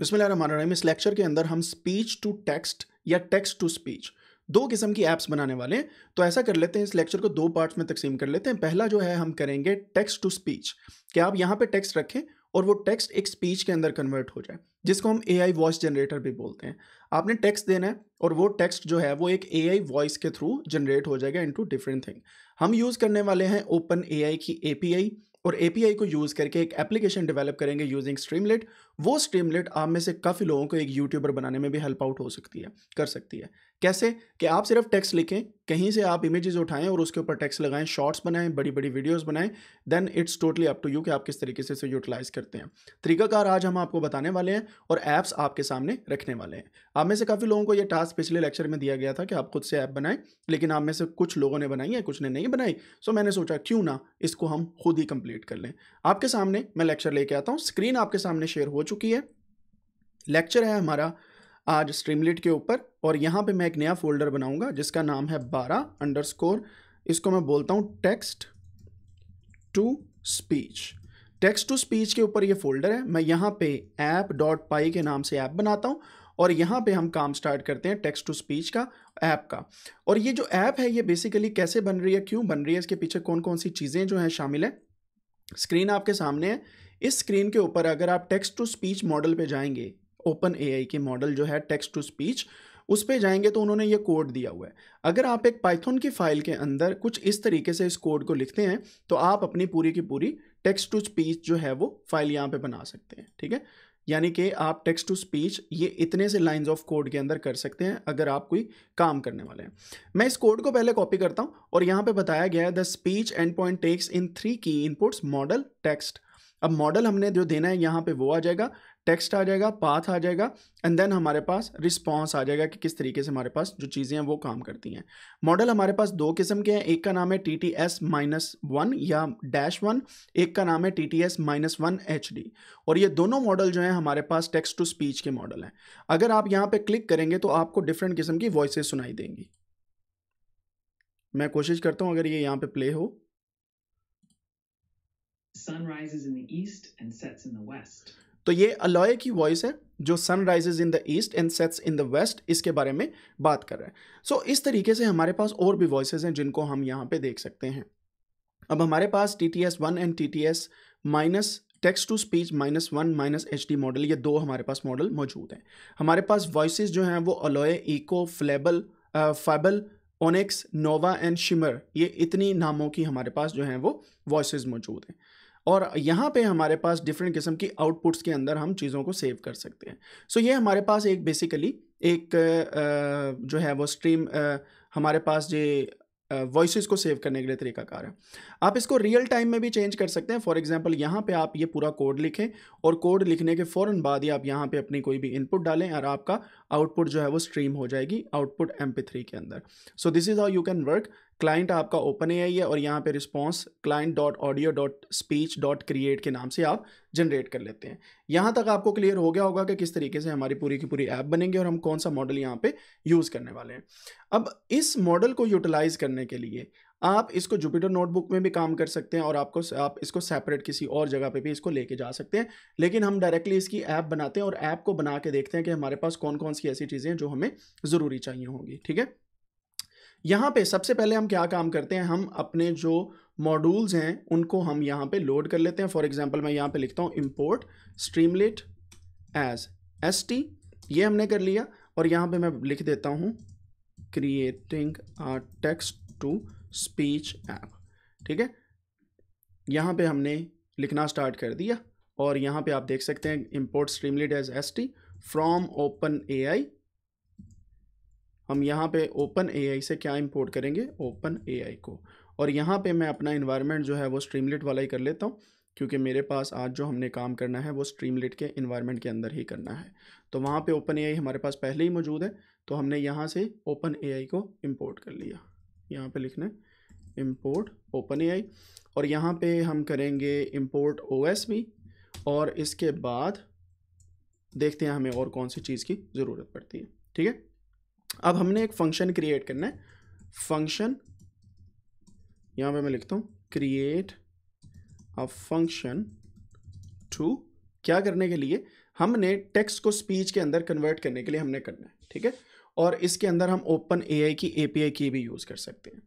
बिस्मिल्लाह इस लेक्चर के अंदर हम स्पीच टू टेक्स्ट या टेक्स्ट टू स्पीच दो किस्म की ऐप्स बनाने वाले हैं तो ऐसा कर लेते हैं इस लेक्चर को दो पार्ट्स में तकसीम कर लेते हैं पहला जो है हम करेंगे टेक्स्ट टू स्पीच कि आप यहाँ पे टेक्स्ट रखें और वो टेक्स्ट एक स्पीच के अंदर कन्वर्ट हो जाए जिसको हम ए आई वॉइस जनरेटर भी बोलते हैं आपने टेक्स्ट देना है और वो टेक्स्ट जो है वो एक ए आई वॉइस के थ्रू जनरेट हो जाएगा इनटू डिफरेंट थिंग हम यूज़ करने वाले हैं open A I key A P आई और ए पी आई को यूज़ करके एक एप्लीकेशन डेवलप करेंगे यूजिंग स्ट्रीमलेट वो स्ट्रीमलेट आप में से काफ़ी लोगों को एक यूट्यूबर बनाने में भी हेल्प आउट हो सकती है कर सकती है कैसे कि आप सिर्फ टेक्स्ट लिखें कहीं से आप इमेजेस उठाएं और उसके ऊपर टेक्स्ट लगाएं शॉर्ट्स बनाएं बड़ी बड़ी वीडियोस बनाएं then it's totally up to you कि आप किस तरीके से इसे यूटिलाइज करते हैं तरीकाकार आज हम आपको बताने वाले हैं और ऐप्स आपके सामने रखने वाले हैं आप में से काफ़ी लोगों को यह टास्क पिछले लेक्चर में दिया गया था कि आप खुद से ऐप बनाएं लेकिन आप में से कुछ लोगों ने बनाई है कुछ ने नहीं बनाई सो मैंने सोचा क्यों ना इसको हम खुद ही कंप्लीट कर लें आपके सामने मैं लेक्चर लेके आता हूँ स्क्रीन आपके सामने शेयर हो चुकी है लेक्चर है हमारा आज स्ट्रीमलेट के ऊपर और यहाँ पे मैं एक नया फोल्डर बनाऊंगा जिसका नाम है बारह अंडरस्कोर इसको मैं बोलता हूँ text to speech text to speech के ऊपर ये फोल्डर है मैं यहाँ पे ऐप डॉट पाई के नाम से ऐप बनाता हूँ और यहाँ पे हम काम स्टार्ट करते हैं टेक्स्ट टू स्पीच का ऐप का और ये जो ऐप है ये बेसिकली कैसे बन रही है क्यों बन रही है इसके पीछे कौन कौन सी चीज़ें जो हैं शामिल हैं स्क्रीन आपके सामने है इस स्क्रीन के ऊपर अगर आप टेक्स्ट टू स्पीच मॉडल पे जाएंगे ओपन ए के मॉडल जो है टेक्स्ट टू स्पीच उस पर जाएंगे तो उन्होंने ये कोड दिया हुआ है अगर आप एक पाइथन की फाइल के अंदर कुछ इस तरीके से इस कोड को लिखते हैं तो आप अपनी पूरी की पूरी टेक्स्ट टू स्पीच जो है वो फाइल यहाँ पे बना सकते हैं ठीक है यानी कि आप टेक्स्ट टू स्पीच ये इतने से लाइंस ऑफ कोड के अंदर कर सकते हैं अगर आप कोई काम करने वाले हैं मैं इस कोड को पहले कॉपी करता हूँ और यहाँ पे बताया गया है the speech end point takes in three key inputs model text अब मॉडल हमने जो देना है यहाँ पे वो आ जाएगा टेक्स्ट आ जाएगा पाथ आ जाएगा एंड देन हमारे पास रिस्पॉन्स आ जाएगा कि किस तरीके से हमारे पास जो चीज़ें हैं वो काम करती हैं मॉडल हमारे पास दो किस्म के हैं एक का नाम है T T S minus one या डैश वन एक का नाम है T T S minus one H D और ये दोनों मॉडल जो हैं हमारे पास टेक्स्ट टू स्पीच के मॉडल हैं अगर आप यहाँ पर क्लिक करेंगे तो आपको डिफरेंट किस्म की वॉइस सुनाई देंगी मैं कोशिश करता हूँ अगर ये यहाँ पर प्ले हो तो ये अलॉय की वॉइस है जो sun rises in the east and sets in the west इसके बारे में बात कर रहे हैं सो so, इस तरीके से हमारे पास और भी वॉइस हैं जिनको हम यहाँ पे देख सकते हैं अब हमारे पास T T S one and T T S minus text to speech minus one minus H D model ये दो हमारे पास मॉडल मौजूद हैं हमारे पास वॉइस जो हैं वो alloy echo fable fable onyx nova and shimmer ये इतनी नामों की हमारे पास जो हैं वो वॉइस मौजूद हैं और यहाँ पे हमारे पास डिफरेंट किस्म की आउटपुट्स के अंदर हम चीज़ों को सेव कर सकते हैं सो so, ये हमारे पास एक बेसिकली एक जो है वो स्ट्रीम हमारे पास जो वॉइस को सेव करने के लिए तरीकाकार है आप इसको रियल टाइम में भी चेंज कर सकते हैं फॉर एग्जांपल यहाँ पे आप ये पूरा कोड लिखें और कोड लिखने के फ़ौर बाद ही आप यहाँ पे अपनी कोई भी इनपुट डालें और आपका आउटपुट जो है वो स्ट्रीम हो जाएगी आउटपुट एम के अंदर so this is how you can work client आपका ओपन ए है और यहाँ पे response client dot audio dot speech dot create के नाम से आप जनरेट कर लेते हैं यहाँ तक आपको क्लियर हो गया होगा कि किस तरीके से हमारी पूरी की पूरी ऐप बनेंगी और हम कौन सा मॉडल यहाँ पे यूज़ करने वाले हैं अब इस मॉडल को यूटिलाइज़ करने के लिए आप इसको जुपिटर नोटबुक में भी काम कर सकते हैं और आपको आप इसको सेपरेट किसी और जगह पे भी इसको लेके जा सकते हैं लेकिन हम डायरेक्टली इसकी ऐप बनाते हैं और ऐप को बना के देखते हैं कि हमारे पास कौन कौन सी ऐसी चीज़ें हैं जो हमें ज़रूरी चाहिए होंगी ठीक है यहाँ पे सबसे पहले हम क्या काम करते हैं हम अपने जो मॉड्यूल्स हैं उनको हम यहाँ पे लोड कर लेते हैं फॉर एग्जांपल मैं यहाँ पे लिखता हूँ import streamlit as S T ये हमने कर लिया और यहाँ पे मैं लिख देता हूँ creating a text to speech app ठीक है यहाँ पे हमने लिखना स्टार्ट कर दिया और यहाँ पे आप देख सकते हैं import streamlit as S T from open A I हम यहाँ पे ओपन ए से क्या इम्पोर्ट करेंगे ओपन ए को और यहाँ पे मैं अपना इन्वायरमेंट जो है वो स्ट्रीमलेट वाला ही कर लेता हूँ क्योंकि मेरे पास आज जो हमने काम करना है वो स्ट्रीमलेट के इन्वायरमेंट के अंदर ही करना है तो वहाँ पे ओपन ए हमारे पास पहले ही मौजूद है तो हमने यहाँ से ओपन ए को इम्पोर्ट कर लिया यहाँ पर लिखना है इम्पोर्ट ओपन ए और यहाँ पर हम करेंगे इम्पोर्ट ओ भी और इसके बाद देखते हैं हमें और कौन सी चीज़ की ज़रूरत पड़ती है ठीक है अब हमने एक फंक्शन क्रिएट करना है फंक्शन यहां पे मैं लिखता हूँ क्रिएट अ फंक्शन टू क्या करने के लिए हमने टेक्स्ट को स्पीच के अंदर कन्वर्ट करने के लिए हमने करना है ठीक है और इसके अंदर हम ओपन एआई की एपीआई की भी यूज़ कर सकते हैं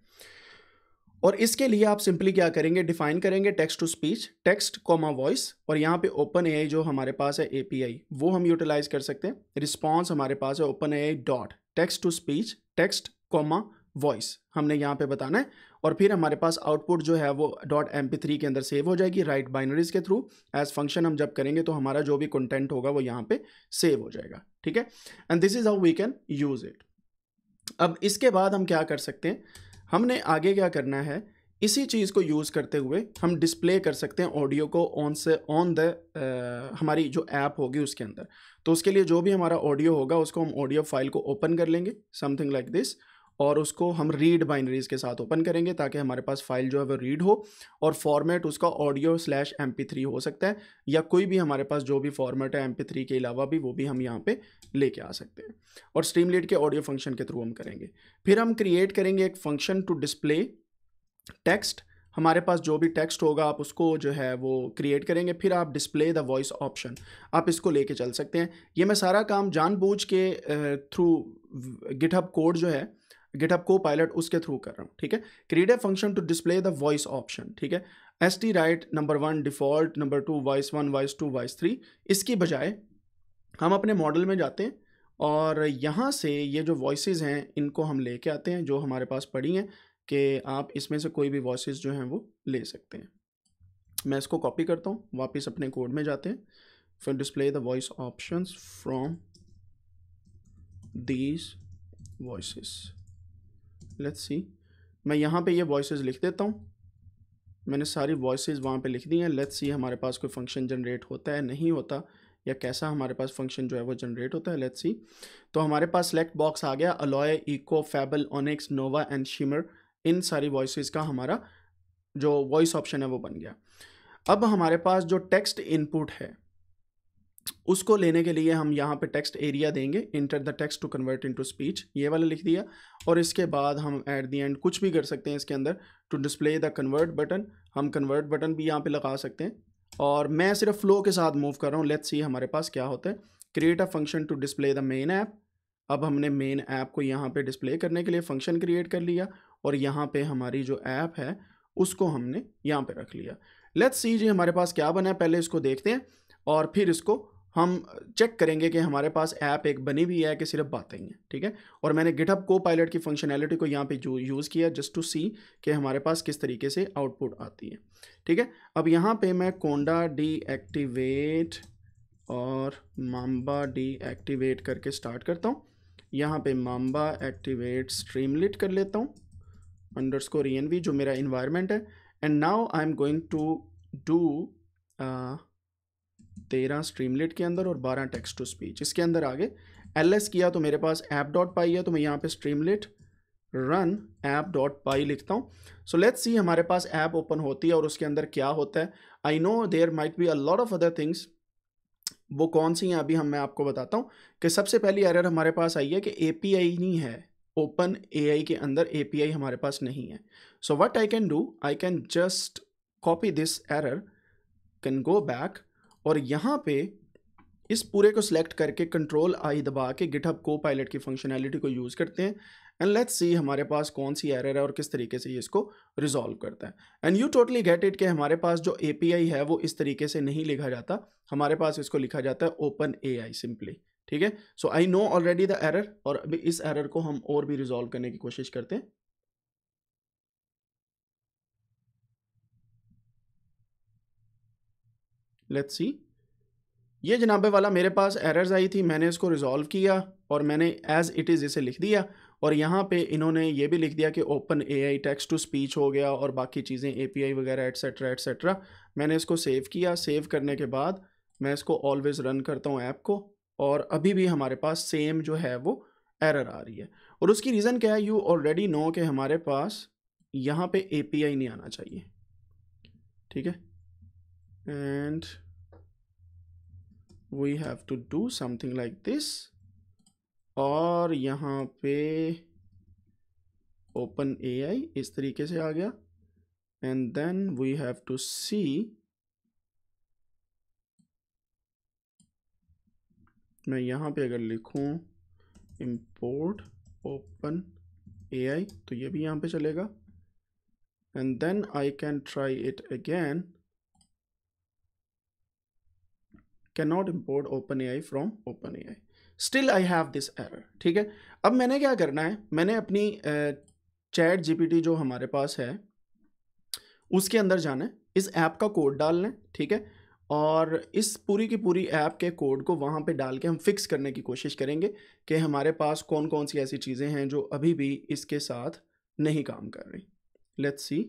और इसके लिए आप सिंपली क्या करेंगे डिफाइन करेंगे text to speech text comma voice और यहाँ पे ओपन ए जो हमारे पास है ए वो हम यूटिलाइज कर सकते हैं रिस्पॉन्स हमारे पास है open A dot text to speech text comma voice हमने यहाँ पे बताना है और फिर हमारे पास आउटपुट जो है वो डॉट एम के अंदर सेव हो जाएगी राइट बाइनरीज के थ्रू एज फंक्शन हम जब करेंगे तो हमारा जो भी कंटेंट होगा वो यहाँ पे सेव हो जाएगा ठीक है and this is how we can use it अब इसके बाद हम क्या कर सकते हैं हमने आगे क्या करना है इसी चीज़ को यूज़ करते हुए हम डिस्प्ले कर सकते हैं ऑडियो को ऑन से ऑन द हमारी जो ऐप होगी उसके अंदर तो उसके लिए जो भी हमारा ऑडियो होगा उसको हम ऑडियो फाइल को ओपन कर लेंगे समथिंग लाइक दिस और उसको हम रीड बाइनरीज के साथ ओपन करेंगे ताकि हमारे पास फाइल जो है वो रीड हो और फॉर्मेट उसका ऑडियो स्लैश एम थ्री हो सकता है या कोई भी हमारे पास जो भी फॉर्मेट है एम थ्री के अलावा भी वो भी हम यहाँ पे लेके आ सकते हैं और स्ट्रीम लीड के ऑडियो फंक्शन के थ्रू हम करेंगे फिर हम क्रिएट करेंगे एक फंक्शन टू डिस्प्ले टेक्स्ट हमारे पास जो भी टेक्स्ट होगा आप उसको जो है वो क्रिएट करेंगे फिर आप डिस्प्ले द वॉइस ऑप्शन आप इसको लेके चल सकते हैं ये मैं सारा काम जानबूझ के थ्रू गिटहब कोड जो है गिटअप को पायलट उसके थ्रू कर रहा हूँ ठीक है create a function to display the voice option ठीक है S T write number one default number two voice one voice two voice three इसकी बजाय हम अपने मॉडल में जाते हैं और यहाँ से ये जो वॉइसेस हैं इनको हम लेके आते हैं जो हमारे पास पड़ी हैं कि आप इसमें से कोई भी वॉइसेस जो हैं वो ले सकते हैं मैं इसको कॉपी करता हूँ वापस अपने कोड में जाते हैं फिर display the voice options from these voices let's see मैं यहाँ पे ये वॉइसेस लिख देता हूँ मैंने सारी वॉइसेस वहाँ पे लिख दी हैं लेट्स सी हमारे पास कोई फंक्शन जनरेट होता है नहीं होता या कैसा हमारे पास फंक्शन जो है वो जनरेट होता है लेट्स सी तो हमारे पास सेलेक्ट बॉक्स आ गया alloy echo fable onyx nova and shimmer इन सारी वॉइस का हमारा जो वॉइस ऑप्शन है वो बन गया अब हमारे पास जो टेक्स्ट इनपुट है उसको लेने के लिए हम यहाँ पे टेक्स्ट एरिया देंगे enter the text to convert into speech ये वाला लिख दिया और इसके बाद हम एट दी एंड कुछ भी कर सकते हैं इसके अंदर to display the convert button हम कन्वर्ट बटन भी यहाँ पे लगा सकते हैं और मैं सिर्फ फ्लो के साथ मूव कर रहा हूँ लेट्स सी हमारे पास क्या होता है create a function to display the main app अब हमने मेन ऐप को यहाँ पर डिस्प्ले करने के लिए फंक्शन क्रिएट कर लिया और यहाँ पर हमारी जो ऐप है उसको हमने यहाँ पर रख लिया लेट्स सी जी हमारे पास क्या बना है पहले इसको देखते हैं और फिर इसको हम चेक करेंगे कि हमारे पास ऐप एक बनी भी है कि सिर्फ बातें ही हैं ठीक है और मैंने गिटअप को पायलट की फंक्शनैलिटी को यहाँ पे जो यूज़ किया जस्ट टू सी कि हमारे पास किस तरीके से आउटपुट आती है ठीक है अब यहाँ पे मैं कोंडा डीएक्टिवेट और माम्बा डीएक्टिवेट करके स्टार्ट करता हूँ यहाँ पे माम्बा एक्टिवेट स्ट्रीमलिट कर लेता हूँ अंडर स्कोर जो मेरा इन्वायरमेंट है and now I am going to do तेरह स्ट्रीमलेट के अंदर और बारह टेक्स्ट टू स्पीच इसके अंदर आगे एल किया तो मेरे पास ऐप डॉट पाई है तो मैं यहाँ पे streamlit run app dot py लिखता हूँ सो लेट्स सी हमारे पास ऐप ओपन होती है और उसके अंदर क्या होता है I know there might be a lot of other things वो कौन सी हैं अभी हम मैं आपको बताता हूँ कि सबसे पहली एरर हमारे पास आई है कि ए नहीं है ओपन ए के अंदर ए हमारे पास नहीं है so what I can do I can just copy this error can go back और यहाँ पे इस पूरे को सिलेक्ट करके कंट्रोल आई दबा के गिटहब को पायलट की फंक्शनैलिटी को यूज़ करते हैं एंड लेट्स सी हमारे पास कौन सी एरर है और किस तरीके से ये इसको रिजॉल्व करता है and you totally get it कि हमारे पास जो ए है वो इस तरीके से नहीं लिखा जाता हमारे पास इसको लिखा जाता है ओपन ए आई सिंपली ठीक है so I know already the error और अभी इस एरर को हम और भी रिजॉल्व करने की कोशिश करते हैं लेट्स सी ये जनाबे वाला मेरे पास एरर्स आई थी मैंने इसको रिज़ॉल्व किया और मैंने एज़ इट इज़ इसे लिख दिया और यहाँ पे इन्होंने ये भी लिख दिया कि open A I text to speech हो गया और बाकी चीज़ें ए पी आई वगैरह एट्सट्रा एट्सट्रा मैंने इसको सेव किया सेव करने के बाद मैं इसको ऑलवेज़ रन करता हूँ ऐप को और अभी भी हमारे पास सेम जो है वो एरर आ रही है और उसकी रीज़न क्या है यू ऑलरेडी नो कि हमारे पास यहाँ पे ए पी आई नहीं आना चाहिए ठीक है and we have to do something like this और यहाँ पे ओपन ए आई इस तरीके से आ गया and then we have to see मैं यहाँ पे अगर लिखूँ इम्पोर्ट ओपन ए आई तो ये भी यहाँ पे चलेगा and then I can try it again cannot import OpenAI from OpenAI. Still I have this error. ठीक है अब मैंने क्या करना है मैंने अपनी चैट uh, जीपीटी जो हमारे पास है उसके अंदर जाना है इस ऐप का कोड डालना है ठीक है और इस पूरी की पूरी ऐप के कोड को वहाँ पे डाल के हम फिक्स करने की कोशिश करेंगे कि हमारे पास कौन कौन सी ऐसी चीज़ें हैं जो अभी भी इसके साथ नहीं काम कर रही लेट्स सी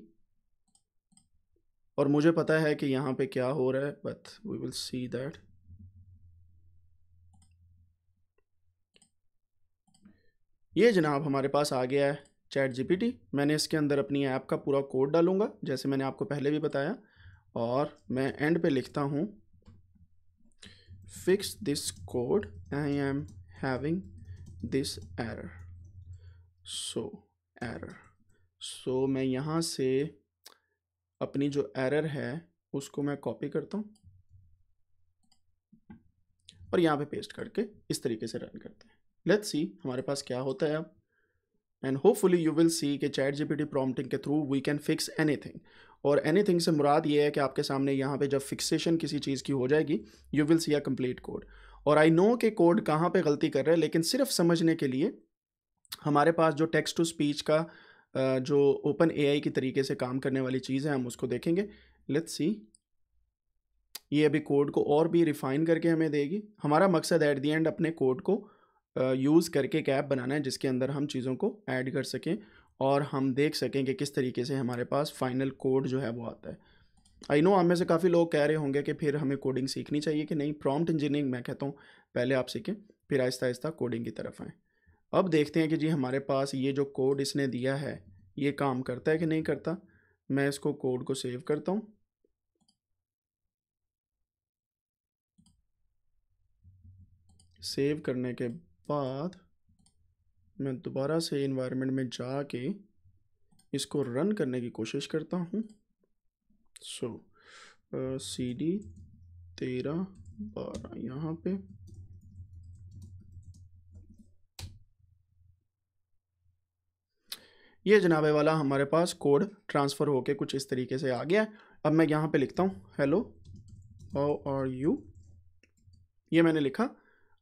और मुझे पता है कि यहाँ पे क्या हो रहा है but we will see that ये जनाब हमारे पास आ गया है चैट जीपीटी मैंने इसके अंदर अपनी ऐप का पूरा कोड डालूंगा जैसे मैंने आपको पहले भी बताया और मैं एंड पे लिखता हूँ fix this code I am having this error so error so मैं यहाँ से अपनी जो एरर है उसको मैं कॉपी करता हूँ और यहाँ पे पेस्ट करके इस तरीके से रन करते हैं लेट्स सी हमारे पास क्या होता है अब and hopefully you will see कि चैट जीपीटी प्रॉम्प्टिंग के through we can fix anything और एनीथिंग से मुराद ये है कि आपके सामने यहाँ पे जब फिक्सेशन किसी चीज़ की हो जाएगी you will see a complete code और आई नो कि कोड कहाँ पे गलती कर रहे हैं लेकिन सिर्फ समझने के लिए हमारे पास जो टेक्स्ट टू स्पीच का जो ओपन ए की तरीके से काम करने वाली चीज़ है हम उसको देखेंगे लेट्स सी ये अभी कोड को और भी रिफ़ाइन करके हमें देगी हमारा मकसद एट दी एंड अपने कोड को यूज़ करके एक ऐप बनाना है जिसके अंदर हम चीज़ों को ऐड कर सकें और हम देख सकें कि किस तरीके से हमारे पास फाइनल कोड जो है वो आता है आई नो आप में से काफ़ी लोग कह रहे होंगे कि फिर हमें कोडिंग सीखनी चाहिए कि नहीं प्रॉम्प्ट इंजीनियरिंग मैं कहता हूँ पहले आप सीखें फिर आहिस्ता आहिस्ता कोडिंग की तरफ आएँ अब देखते हैं कि जी हमारे पास ये जो कोड इसने दिया है ये काम करता है कि नहीं करता मैं इसको कोड को सेव करता हूँ सेव करने के बाद मैं दोबारा से इन्वायरमेंट में जा के इसको रन करने की कोशिश करता हूँ सो सी डी तेरह बारह यहाँ पे ये जनाबे वाला हमारे पास कोड ट्रांसफ़र होके कुछ इस तरीके से आ गया अब मैं यहाँ पे लिखता हूँ हेलो हाउ आर यू ये मैंने लिखा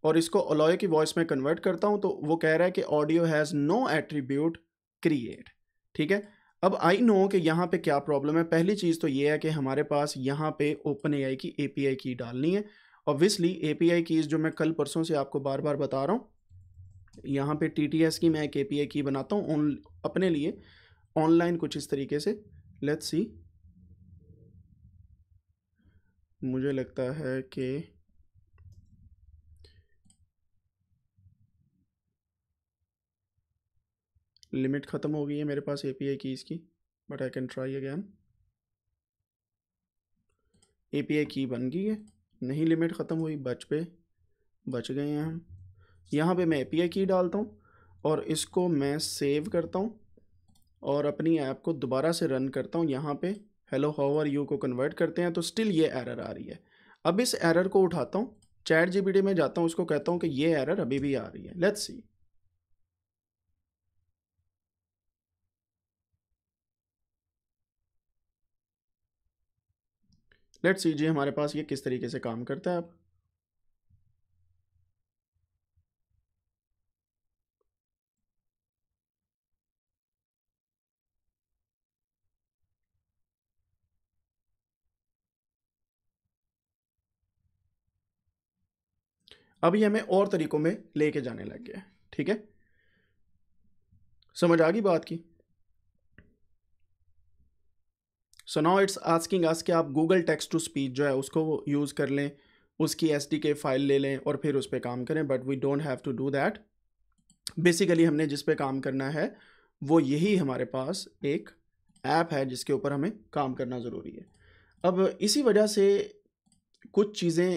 और इसको अलॉय की वॉइस में कन्वर्ट करता हूँ तो वो कह रहा है कि audio has no attribute create ठीक है अब आई नो कि यहाँ पे क्या प्रॉब्लम है पहली चीज़ तो ये है कि हमारे पास यहाँ पे ओपन ए की ए पी आई की डालनी है obviously A P I keys जो मैं कल परसों से आपको बार बार बता रहा हूँ यहाँ पे टी टी एस की मैं एक ए पी आई की बनाता हूँ अपने लिए ऑनलाइन कुछ इस तरीके से लेट्स सी मुझे लगता है कि लिमिट ख़त्म हो गई है मेरे पास ए पी आई कीज़ की but I can try again A P I key बन गई है नहीं लिमिट ख़त्म हुई बच पे बच गए हैं हम यहाँ पे मैं ए पी आई की डालता हूँ और इसको मैं सेव करता हूँ और अपनी ऐप को दोबारा से रन करता हूँ यहाँ पे हेलो हावर यू को कन्वर्ट करते हैं तो स्टिल ये एरर आ रही है अब इस एरर को उठाता हूँ चैट जी में जाता हूँ उसको कहता हूँ कि ये एरर अभी भी आ रही है लेट्स सी लेट्स सी जी हमारे पास ये किस तरीके से काम करता है अब अभी हमें और तरीकों में लेके जाने लग गया ठीक है समझ आ गई बात की so now it's asking us कि आप गूगल टेक्स्ट टू स्पीच जो है उसको यूज़ कर लें उसकी एस डी के फाइल ले लें और फिर उस पर काम करें but we don't have to do that basically हमने जिस पे काम करना है वो यही हमारे पास एक ऐप है जिसके ऊपर हमें काम करना ज़रूरी है अब इसी वजह से कुछ चीज़ें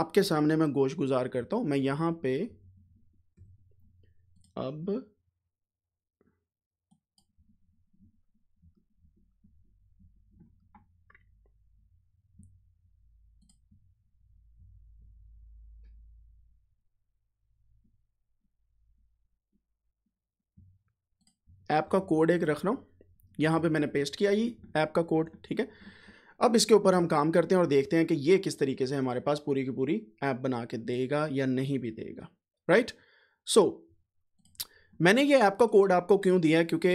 आपके सामने मैं गोश गुजार करता हूँ मैं यहाँ पे अब ऐप का कोड एक रख रहा हूँ यहाँ पे मैंने पेस्ट किया ये ऐप का कोड ठीक है अब इसके ऊपर हम काम करते हैं और देखते हैं कि ये किस तरीके से हमारे पास पूरी की पूरी ऐप बना के देगा या नहीं भी देगा राइट सो so, मैंने ये ऐप का कोड आपको क्यों दिया क्योंकि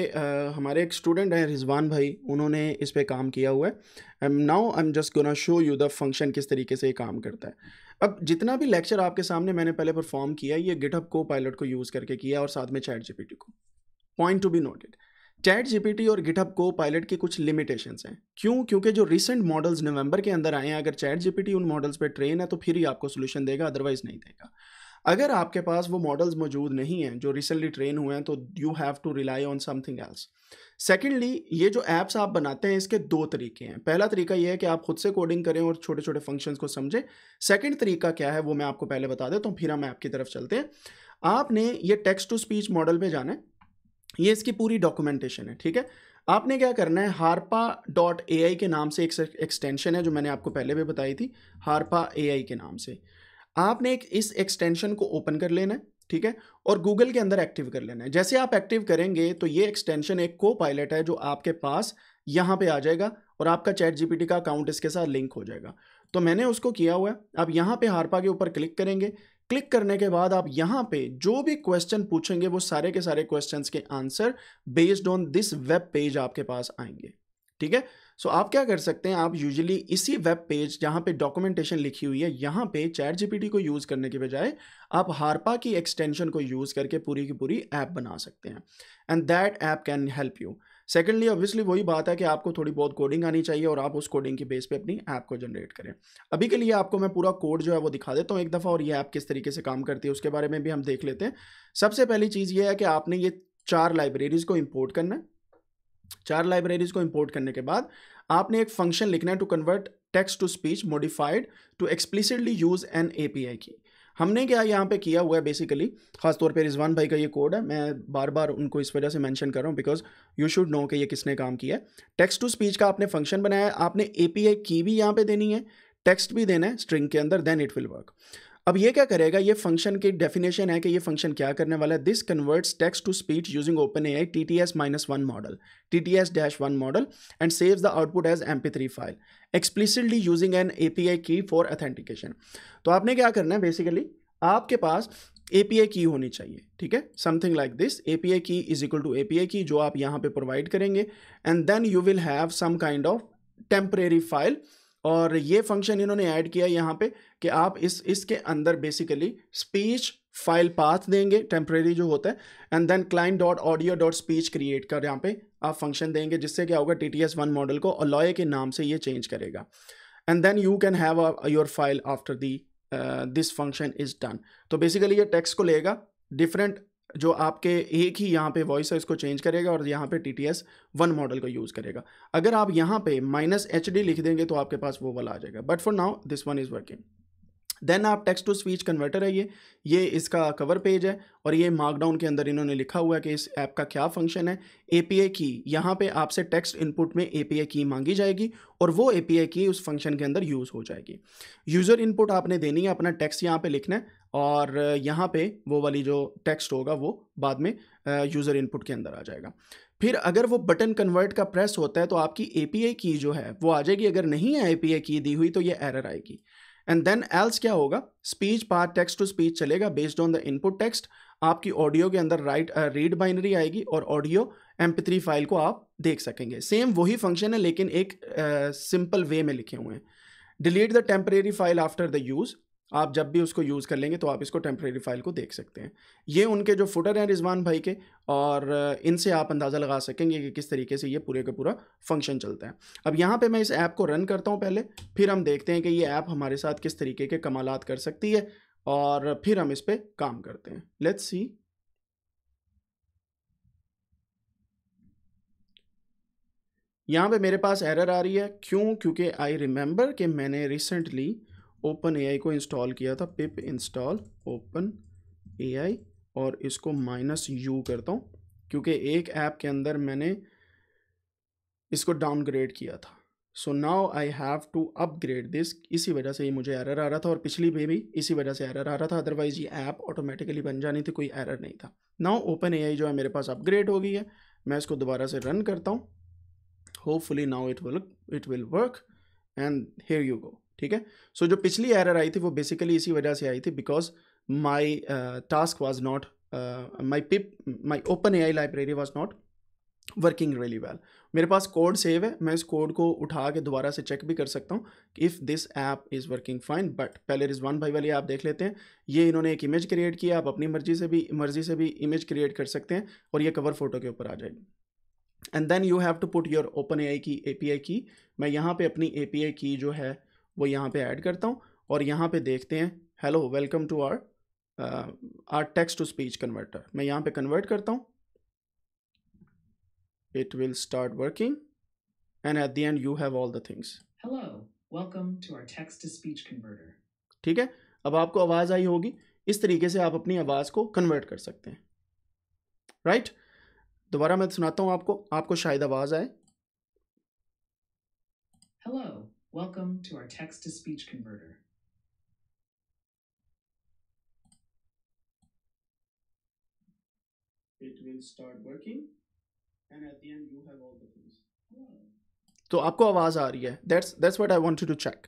हमारे एक स्टूडेंट हैं रिजवान भाई उन्होंने इस पर काम किया हुआ है um now I am just gonna show you the function किस तरीके से ये काम करता है अब जितना भी लेक्चर आपके सामने मैंने पहले परफॉर्म किया ये गिटअप को पायलट को यूज़ करके किया और साथ में चैट जीपीटी को point to be noted chat GPT और गिटहब को पायलट की कुछ लिमिटेशंस हैं क्यों क्योंकि जो रिसेंट मॉडल्स नवंबर के अंदर आए हैं अगर चैट जीपीटी उन मॉडल्स पे ट्रेन है तो फिर ही आपको सोल्यूशन देगा अदरवाइज नहीं देगा अगर आपके पास वो मॉडल्स मौजूद नहीं हैं जो रिसेंटली ट्रेन हुए हैं तो you have to rely on something else secondly ये जो ऐप्स आप बनाते हैं इसके दो तरीके हैं पहला तरीका ये है कि आप खुद से कोडिंग करें और छोटे छोटे फंक्शंस को समझें सेकेंड तरीका क्या है वो मैं आपको पहले बता देता तो हूँ फिर हम ऐप की तरफ चलते हैं आपने ये टेक्स्ट टू स्पीच मॉडल पे जाना है ये इसकी पूरी डॉक्यूमेंटेशन है ठीक है आपने क्या करना है हारपा डॉट ए आई के नाम से एक एक्सटेंशन है जो मैंने आपको पहले भी बताई थी हारपा ए आई के नाम से आपने एक इस एक्सटेंशन को ओपन कर लेना है ठीक है और गूगल के अंदर एक्टिव कर लेना है जैसे आप एक्टिव करेंगे तो ये एक्सटेंशन एक को पायलट है जो आपके पास यहाँ पे आ जाएगा और आपका चैट जीपीटी का अकाउंट इसके साथ लिंक हो जाएगा तो मैंने उसको किया हुआ है अब यहाँ पे हारपा के ऊपर क्लिक करेंगे क्लिक करने के बाद आप यहाँ पे जो भी क्वेश्चन पूछेंगे वो सारे के सारे क्वेश्चंस के answer based on this web page आपके पास आएंगे ठीक है सो आप क्या कर सकते हैं आप यूजुअली इसी वेब पेज जहाँ पे डॉक्यूमेंटेशन लिखी हुई है यहाँ पे चैट जीपीटी को यूज़ करने के बजाय आप हारपा की एक्सटेंशन को यूज़ करके पूरी की पूरी ऐप बना सकते हैं and that app can help you secondly obviously वही बात है कि आपको थोड़ी बहुत कोडिंग आनी चाहिए और आप उस कोडिंग की बेस पे अपनी ऐप को जनरेट करें अभी के लिए आपको मैं पूरा कोड जो है वो दिखा देता हूँ एक दफ़ा और ये ऐप किस तरीके से काम करती है उसके बारे में भी हम देख लेते हैं सबसे पहली चीज़ ये है कि आपने ये चार लाइब्रेरीज़ को इम्पोर्ट करना है चार लाइब्रेरीज़ को इम्पोर्ट करने के बाद आपने एक फंक्शन लिखना है to convert text to speech modified to explicitly use an A key हमने क्या यहाँ पे किया हुआ है बेसिकली खासतौर पे रिजवान भाई का ये कोड है मैं बार बार उनको इस वजह से मेंशन कर रहा हूँ बिकॉज यू शुड नो कि ये किसने काम किया है टेक्स्ट टू स्पीच का आपने फंक्शन बनाया है आपने ए पी की भी यहाँ पे देनी है टेक्स्ट भी देना है स्ट्रिंग के अंदर देन इट विल वर्क अब ये क्या करेगा ये फंक्शन की डेफिनेशन है कि ये फंक्शन क्या करने वाला है this converts text to speech using open A I T T S minus one model T T S dash one model and saves the output as M P three file explicitly using an A P I key for authentication तो आपने क्या करना है basically आपके पास A P I की होनी चाहिए ठीक है something like this A P I key is equal to A P I key जो आप यहाँ पे प्रोवाइड करेंगे and then you will have some kind of temporary file और ये फंक्शन इन्होंने ऐड किया यहाँ पे कि आप इस इसके अंदर बेसिकली स्पीच फाइल पाथ देंगे टेम्प्रेरी जो होता है and then client dot audio dot speech क्रिएट कर यहाँ पे आप फंक्शन देंगे जिससे क्या होगा T T S one model को अलॉय के नाम से ये चेंज करेगा and then you can have your file after the this function is done तो बेसिकली ये टेक्स्ट को लेगा डिफरेंट जो आपके एक ही यहाँ पे वॉइस है इसको चेंज करेगा और यहाँ पे T T S one model को यूज़ करेगा अगर आप यहाँ पे माइनस एच डी लिख देंगे तो आपके पास वो वाला आ जाएगा but for now this one is working then आप टेक्स्ट टू स्पीच कन्वर्टर है ये ये इसका कवर पेज है और ये मार्कडाउन के अंदर इन्होंने लिखा हुआ है कि इस ऐप का क्या फंक्शन है ए पी ए की यहाँ पर आपसे टेक्स्ट इनपुट में ए पी ए की मांगी जाएगी और वो ए पी की उस फंक्शन के अंदर यूज़ हो जाएगी यूज़र इनपुट आपने देनी है अपना टेक्स्ट यहाँ पर लिखना है और यहाँ पे वो वाली जो टेक्स्ट होगा वो बाद में यूज़र इनपुट के अंदर आ जाएगा फिर अगर वो बटन कन्वर्ट का प्रेस होता है तो आपकी ए की जो है वो आ जाएगी अगर नहीं है ए की दी हुई तो ये एरर आएगी एंड देन एल्स क्या होगा स्पीच पार टेक्स्ट टू स्पीच चलेगा based on the input text आपकी ऑडियो के अंदर राइट रीड बाइनरी आएगी और ऑडियो एम फाइल को आप देख सकेंगे सेम वही फंक्शन है लेकिन एक सिंपल uh, वे में लिखे हुए हैं delete the temporary file after the use आप जब भी उसको यूज़ कर लेंगे तो आप इसको टेम्प्रेरी फाइल को देख सकते हैं ये उनके जो फुटर हैं रिजवान भाई के और इनसे आप अंदाज़ा लगा सकेंगे कि किस तरीके से ये पूरे का पूरा फंक्शन चलता है अब यहाँ पे मैं इस ऐप को रन करता हूँ पहले फिर हम देखते हैं कि ये ऐप हमारे साथ किस तरीके के कमालत कर सकती है और फिर हम इस पर काम करते हैं लेट्स सी यहाँ पे मेरे पास एरर आ रही है क्यों क्योंकि आई रिमेंबर कि मैंने रिसेंटली ओपन ए को इंस्टॉल किया था पिप इंस्टॉल ओपन ए और इसको माइनस यू करता हूँ क्योंकि एक ऐप के अंदर मैंने इसको डाउनग्रेड किया था so now I have to upgrade this इसी वजह से ये मुझे एरर आ रहा था और पिछली में भी इसी वजह से एरर आ रहा था अदरवाइज ये ऐप ऑटोमेटिकली बन जानी थी कोई एरर नहीं था नाउ ओपन ए जो है मेरे पास अपग्रेड हो गई है मैं इसको दोबारा से रन करता हूँ hopefully now it will it will work and here you go ठीक है सो so, जो पिछली एरर आई थी वो बेसिकली इसी वजह से आई थी because my task was not my pip my open A I library was not working really well मेरे पास कोड सेव है मैं इस कोड को उठा के दोबारा से चेक भी कर सकता हूँ if this app is working fine but पहले रिजवान भाई वाली आप देख लेते हैं ये इन्होंने एक इमेज क्रिएट किया आप अपनी मर्जी से भी मर्जी से भी इमेज क्रिएट कर सकते हैं और ये कवर फोटो के ऊपर आ जाएगी and then you have to put your open A I key A P I की मैं यहाँ पर अपनी ए पी आई की जो है वो यहाँ पे ऐड करता हूँ और यहाँ पे देखते हैं hello welcome to our our text to speech converter मैं यहाँ पे कन्वर्ट करता हूँ it will start working and at the end you have all the things hello welcome to our text to speech ठीक है अब आपको आवाज आई होगी इस तरीके से आप अपनी आवाज को कन्वर्ट कर सकते हैं राइट right? दोबारा मैं सुनाता हूं आपको आपको शायद आवाज आए hello Welcome to our text-to-speech converter. It will start working and at the end you have all the things. तो आपको आवाज़ आ रही है that's that's what I want to check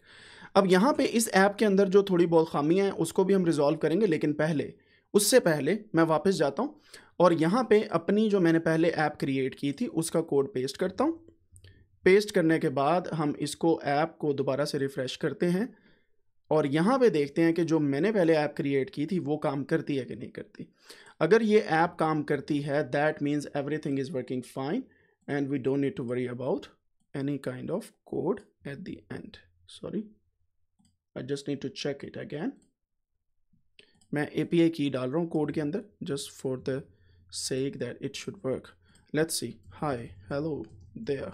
अब यहाँ पे इस ऐप के अंदर जो थोड़ी बहुत खामियाँ हैं उसको भी हम रिजॉल्व करेंगे लेकिन पहले उससे पहले मैं वापस जाता हूँ और यहाँ पे अपनी जो मैंने पहले ऐप क्रिएट की थी उसका कोड पेस्ट करता हूँ पेस्ट करने के बाद हम इसको ऐप को दोबारा से रिफ़्रेश करते हैं और यहाँ पे देखते हैं कि जो मैंने पहले ऐप क्रिएट की थी वो काम करती है कि नहीं करती अगर ये ऐप काम करती है that means everything is working fine and we don't need to worry about any kind of code at the end sorry I just need to check it again मैं आई की डाल रहा हूँ कोड के अंदर just for the sake that it should work let's see hi hello there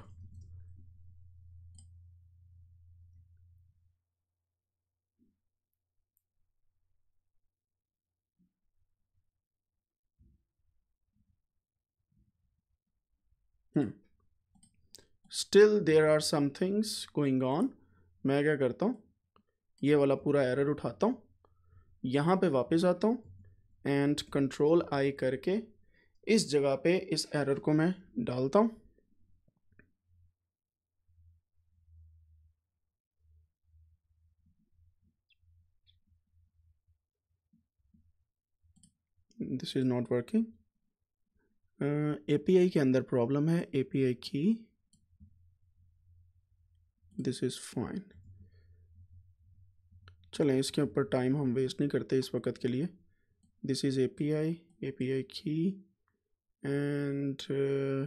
still there are some things going on मैं क्या करता हूँ ये वाला पूरा एरर उठाता हूँ यहाँ पे वापस आता हूँ एंड कंट्रोल आई करके इस जगह पे इस एरर को मैं डालता हूँ this is not working A P I के अंदर प्रॉब्लम है ए पी आई की दिस इज़ फाइन चलें इसके ऊपर टाइम हम वेस्ट नहीं करते इस वक्त के लिए this is A P I A P I key and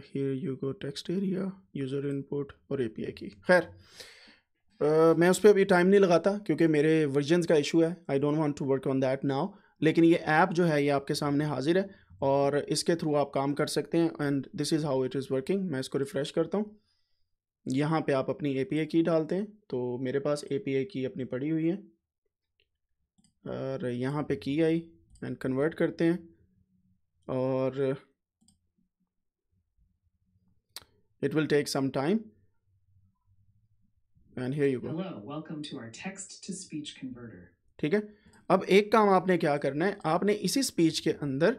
here you go text area user input और ए पी आई की खैर uh, मैं उस पर अभी टाइम नहीं लगाता क्योंकि मेरे वर्जन का इशू है I don't want to work on that now लेकिन ये ऐप जो है ये आपके सामने हाजिर है और इसके थ्रू आप काम कर सकते हैं and this is how it is working मैं इसको रिफ़्रेश करता हूँ यहाँ पे आप अपनी ए पी की डालते हैं तो मेरे पास ए पी की अपनी पड़ी हुई है और यहाँ पे की आई एंड कन्वर्ट करते हैं और it will take some time and here you go welcome to our text to speech converter ठीक है अब एक काम आपने क्या करना है आपने इसी स्पीच के अंदर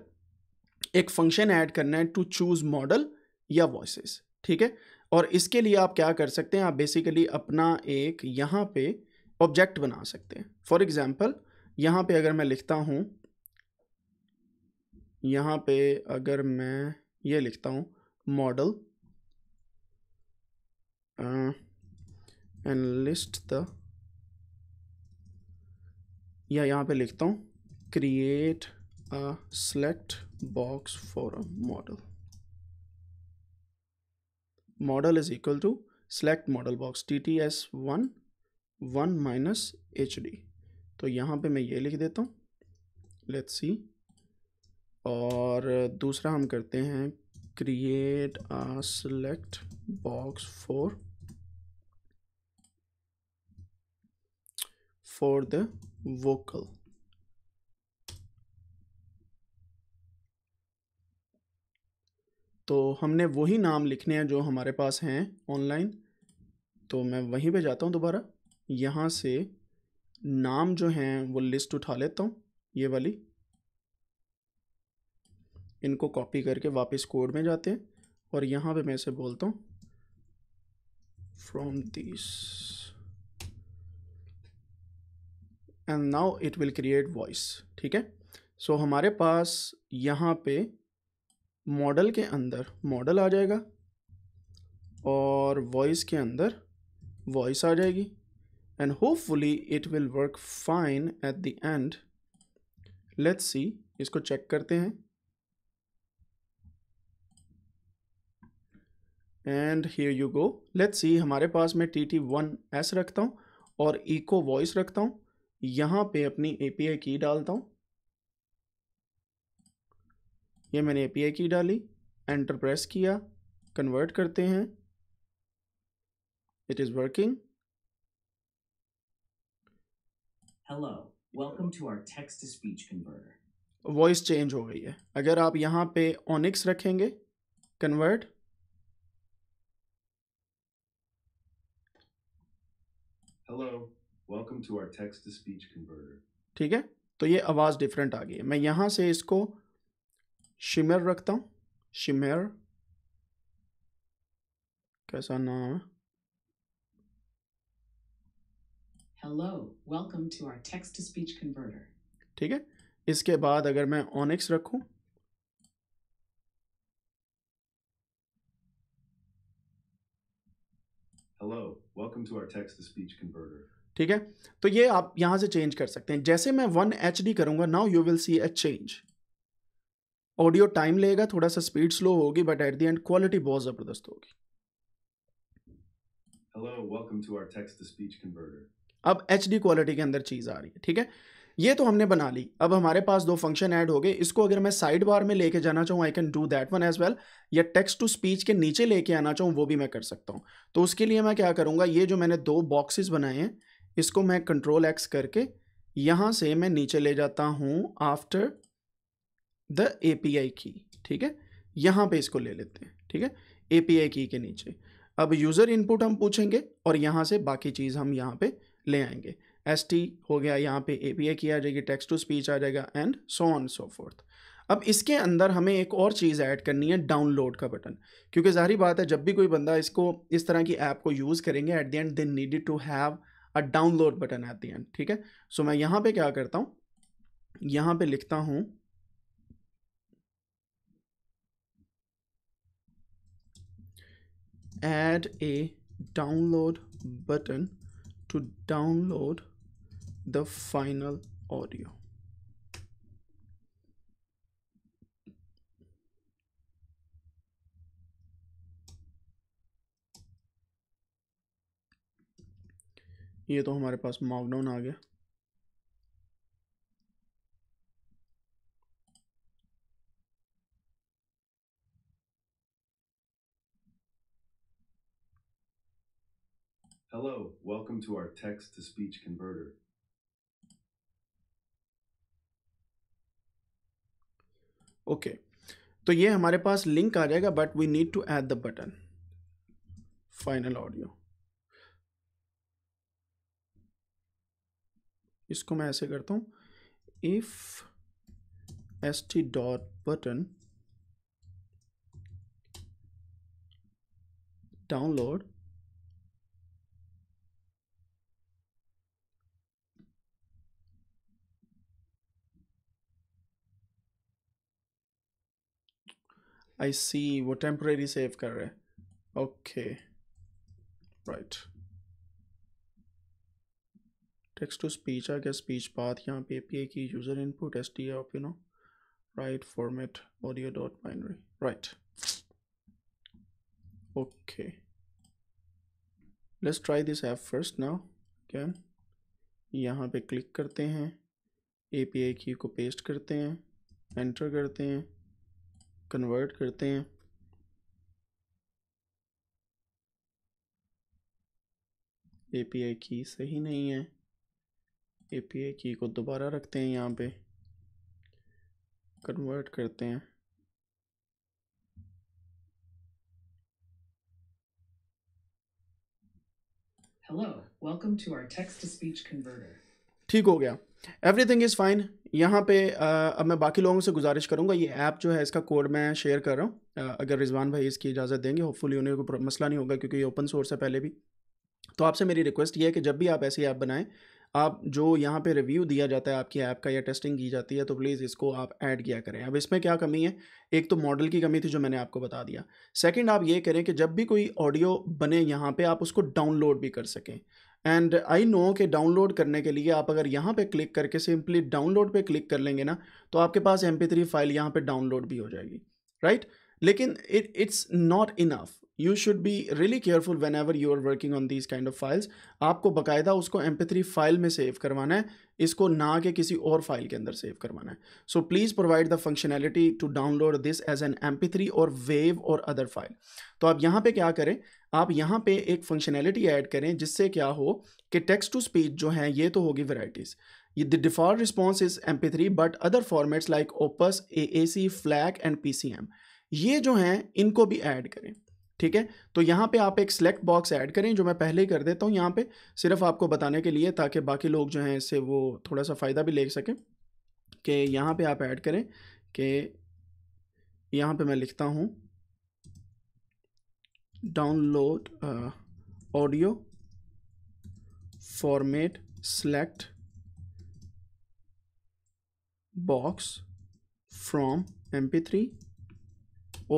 एक फंक्शन ऐड करना है टू चूज मॉडल या वॉइसेस ठीक है और इसके लिए आप क्या कर सकते हैं आप बेसिकली अपना एक यहाँ पे ऑब्जेक्ट बना सकते हैं फॉर एग्ज़ाम्पल यहाँ पे अगर मैं लिखता हूँ यहाँ पे अगर मैं ये लिखता हूँ मॉडल एंड लिस्ट द या यहाँ पे लिखता हूँ create a select box for a model model is equal to select model box tts one one minus H D तो यहाँ पे मैं ये लिख देता हूँ लेट्स सी और दूसरा हम करते हैं create a select box for for the vocal तो हमने वही नाम लिखने हैं जो हमारे पास हैं ऑनलाइन तो मैं वहीं पे जाता हूँ दोबारा यहाँ से नाम जो हैं वो लिस्ट उठा लेता हूँ ये वाली इनको कॉपी करके वापस कोड में जाते हैं और यहाँ पे मैं इसे बोलता हूँ from this and now it will create voice ठीक है सो so, हमारे पास यहाँ पे मॉडल के अंदर मॉडल आ जाएगा और वॉइस के अंदर वॉइस आ जाएगी and hopefully it will work fine at the end let's see इसको चेक करते हैं and here you go let's see हमारे पास मैं टी टी वन एस रखता हूँ और इको वॉइस रखता हूँ यहाँ पे अपनी ए पी आई की डालता हूँ ये मैंने ए पी की डाली एंटर प्रेस किया कन्वर्ट करते हैं it is working hello welcome to text speech converter voice change हो गई है अगर आप यहाँ पे ऑनिक्स रखेंगे convert hello welcome to our text speech converter ठीक है तो ये आवाज़ डिफरेंट आ गई है मैं यहाँ से इसको शिमर रखता हूँ शिमर कैसा नाम है hello welcome to our text to speech converter ठीक है इसके बाद अगर मैं ऑनिक्स रखूं hello welcome to our text to speech converter ठीक है तो ये आप यहां से चेंज कर सकते हैं जैसे मैं वन एच डी करूंगा now you will see a change audio time लेगा थोड़ा सा स्पीड स्लो होगी but at the end quality बहुत ज़बरदस्त होगी hello welcome to our text to speech converter अब एच डी क्वालिटी के अंदर चीज़ आ रही है ठीक है ये तो हमने बना ली अब हमारे पास दो फंक्शन ऐड हो गए इसको अगर मैं साइड बार में लेके जाना चाहूँ I can do that one as well या टेक्स्ट टू स्पीच के नीचे लेके आना चाहूँ वो भी मैं कर सकता हूँ तो उसके लिए मैं क्या करूँगा ये जो मैंने दो बॉक्सेस बनाए हैं इसको मैं कंट्रोल एक्स करके यहाँ से मैं नीचे ले जाता हूँ after the A P I key ठीक है यहाँ पे इसको ले लेते हैं ठीक है ए पी आई की के नीचे अब यूज़र इनपुट हम पूछेंगे और यहाँ से बाकी चीज़ हम यहाँ पे ले आएंगे एस टी हो गया यहाँ पे ए पी आई की आ जाएगी टेक्स्ट टू स्पीच आ जाएगा and so on so forth अब इसके अंदर हमें एक और चीज़ ऐड करनी है डाउनलोड का बटन क्योंकि जाहिर बात है जब भी कोई बंदा इसको इस तरह की ऐप को यूज़ करेंगे at the end they needed to have a download button at the end ठीक है सो so, मैं यहाँ पे क्या करता हूँ यहाँ पे लिखता हूँ add a download button to download the final audio. ये तो हमारे पास मार्कडाउन आ गया Hello, welcome to our text-to-speech converter. Okay okay. तो ये हमारे पास लिंक आ जाएगा but we need to add the button final audio इसको मैं ऐसे करता हूं if S T dot button download I see वो टेम्प्रेरी सेव कर रहे हैं okay right text to speech आ गया स्पीच पाथ यहाँ पे a key user input S T of you know right format audio dot binary right okay let's try this app first now can यहाँ पे click करते हैं ए P I की को पेस्ट करते हैं एंटर करते हैं कन्वर्ट करते हैं एपीआई की सही नहीं है एपीआई की को दोबारा रखते हैं यहाँ पे कन्वर्ट करते हैं ठीक हो गया एवरीथिंग इज़ फाइन यहाँ पे आ, अब मैं बाकी लोगों से गुजारिश करूँगा ये ऐप जो है इसका कोड मैं शेयर कर रहा हूँ अगर रिजवान भाई इसकी इजाज़त देंगे होपफुली उन्हें कोई मसला नहीं होगा क्योंकि ये ओपन सोर्स है पहले भी तो आपसे मेरी रिक्वेस्ट ये है कि जब भी आप ऐसी ऐप बनाएं आप जो यहाँ पे रिव्यू दिया जाता है आपकी ऐप का या टेस्टिंग की जाती है तो प्लीज़ इसको आप ऐड किया करें अब इसमें क्या कमी है एक तो मॉडल की कमी थी जो मैंने आपको बता दिया सेकंड आप ये करें कि जब भी कोई ऑडियो बने यहाँ पे आप उसको डाउनलोड भी कर सकें एंड आई नो के डाउनलोड करने के लिए आप अगर यहाँ पे क्लिक करके सिंपली डाउनलोड पे क्लिक कर लेंगे ना तो आपके पास एम फाइल यहाँ पे डाउनलोड भी हो जाएगी राइट right? लेकिन it it's not enough you should be really careful whenever you are working on these kind of files आपको बाकायदा उसको एम फाइल में सेव करवाना है इसको ना के किसी और फाइल के अंदर सेव करवाना है so please provide the functionality to download this as an M और वेव और अदर फाइल तो आप यहाँ पे क्या करें आप यहाँ पे एक फंक्शनैलिटी ऐड करें जिससे क्या हो कि टेक्स्ट टू स्पीच जो है ये तो होगी varieties three but other formats like Opus A A C FLAC and P C M ये जो हैं इनको भी ऐड करें ठीक है तो यहाँ पे आप एक सिलेक्ट बॉक्स ऐड करें जो मैं पहले ही कर देता हूँ यहाँ पे सिर्फ आपको बताने के लिए ताकि बाकी लोग जो हैं इससे वो थोड़ा सा फ़ायदा भी ले सकें कि यहाँ पे आप ऐड करें कि यहाँ पे मैं लिखता हूँ download audio format select box from M P three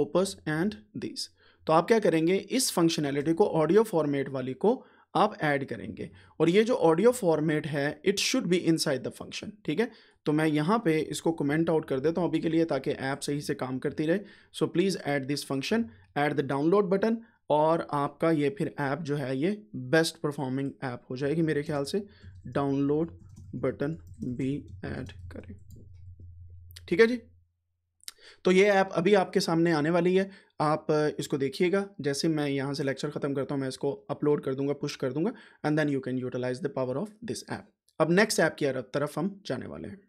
Opus and this तो आप क्या करेंगे इस फंक्शनैलिटी को ऑडियो फॉर्मेट वाली को आप ऐड करेंगे और ये जो ऑडियो फॉर्मेट है it should be inside the function ठीक है तो मैं यहाँ पे इसको कमेंट आउट कर देता हूँ अभी के लिए ताकि ऐप सही से काम करती रहे so please add this function add the download button और आपका ये फिर ऐप जो है ये बेस्ट परफॉर्मिंग ऐप हो जाएगी मेरे ख्याल से डाउनलोड बटन भी ऐड करें ठीक है जी तो ये ऐप अभी आपके सामने आने वाली है आप इसको देखिएगा जैसे मैं यहाँ से लेक्चर ख़त्म करता हूँ मैं इसको अपलोड कर दूंगा पुश कर दूंगा and then you can utilize the power of this app अब नेक्स्ट ऐप की तरफ हम जाने वाले हैं